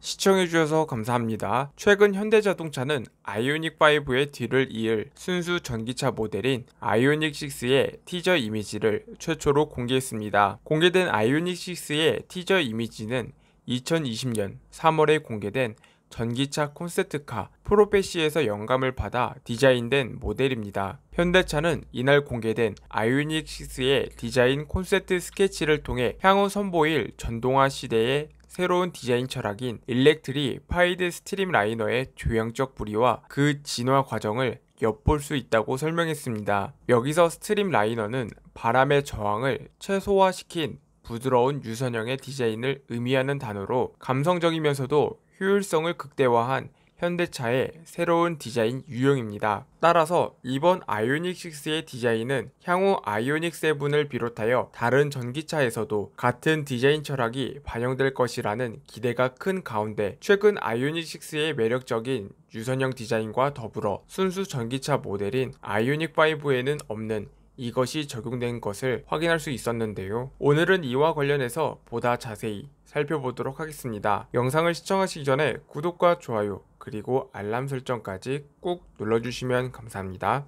시청해주셔서 감사합니다. 최근 현대자동차는 아이오닉5의 뒤를 이을 순수 전기차 모델인 아이오닉6의 티저 이미지를 최초로 공개했습니다. 공개된 아이오닉6의 티저 이미지는 2020년 3월에 공개된 전기차 콘셉트카 프로페시에서 영감을 받아 디자인된 모델입니다. 현대차는 이날 공개된 아이오닉6의 디자인 콘셉트 스케치를 통해 향후 선보일 전동화 시대의 새로운 디자인 철학인 일렉트리 파이드 스트림라이너의 조형적 부리와 그 진화 과정을 엿볼 수 있다고 설명했습니다. 여기서 스트림라이너는 바람의 저항을 최소화시킨 부드러운 유선형의 디자인을 의미하는 단어로 감성적이면서도 효율성을 극대화한 현대차의 새로운 디자인 유형입니다. 따라서 이번 아이오닉 6의 디자인은 향후 아이오닉 7을 비롯하여 다른 전기차에서도 같은 디자인 철학이 반영될 것이라는 기대가 큰 가운데 최근 아이오닉 6의 매력적인 유선형 디자인과 더불어 순수 전기차 모델인 아이오닉 5에는 없는 이것이 적용된 것을 확인할 수 있었는데요. 오늘은 이와 관련해서 보다 자세히 살펴보도록 하겠습니다. 영상을 시청하시기 전에 구독과 좋아요, 그리고 알람 설정까지 꾹 눌러주시면 감사합니다.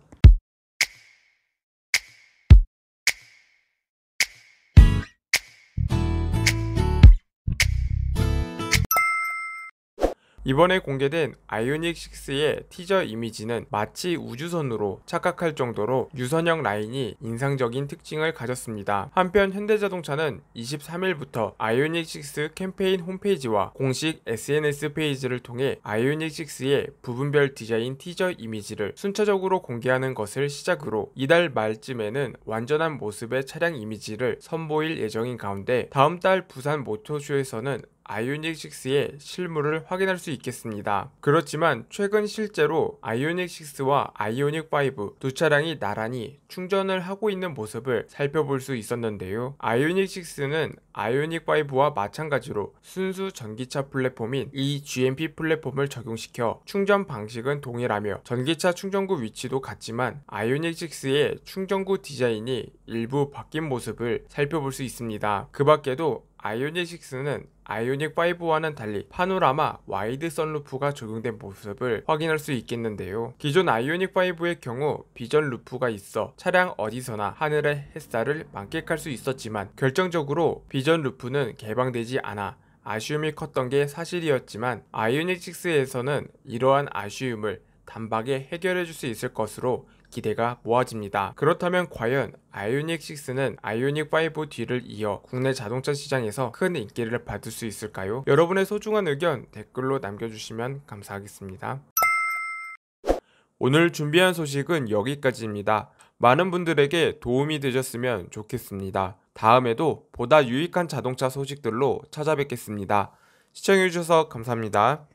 이번에 공개된 아이오닉 6의 티저 이미지는 마치 우주선으로 착각할 정도로 유선형 라인이 인상적인 특징을 가졌습니다. 한편 현대자동차는 23일부터 아이오닉 6 캠페인 홈페이지와 공식 SNS 페이지를 통해 아이오닉 6의 부분별 디자인 티저 이미지를 순차적으로 공개하는 것을 시작으로 이달 말쯤에는 완전한 모습의 차량 이미지를 선보일 예정인 가운데 다음 달 부산 모터쇼에서는 아이오닉 6의 실물을 확인할 수 있겠습니다. 그렇지만 최근 실제로 아이오닉 6와 아이오닉 5 두 차량이 나란히 충전을 하고 있는 모습을 살펴볼 수 있었는데요. 아이오닉 6는 아이오닉 5와 마찬가지로 순수 전기차 플랫폼인 eGMP 플랫폼을 적용시켜 충전 방식은 동일하며 전기차 충전구 위치도 같지만 아이오닉 6의 충전구 디자인이 일부 바뀐 모습을 살펴볼 수 있습니다. 그 밖에도 아이오닉 6는 아이오닉 5와는 달리 파노라마 와이드 선루프가 적용된 모습을 확인할 수 있겠는데요. 기존 아이오닉 5의 경우 비전 루프가 있어 차량 어디서나 하늘의 햇살을 만끽할 수 있었지만 결정적으로 비전 루프는 개방되지 않아 아쉬움이 컸던 게 사실이었지만 아이오닉 6에서는 이러한 아쉬움을 단박에 해결해 줄 수 있을 것으로 기대가 모아집니다. 그렇다면 과연 아이오닉 6는 아이오닉 5 뒤를 이어 국내 자동차 시장에서 큰 인기를 받을 수 있을까요? 여러분의 소중한 의견 댓글로 남겨주시면 감사하겠습니다. 오늘 준비한 소식은 여기까지입니다. 많은 분들에게 도움이 되셨으면 좋겠습니다. 다음에도 보다 유익한 자동차 소식들로 찾아뵙겠습니다. 시청해주셔서 감사합니다.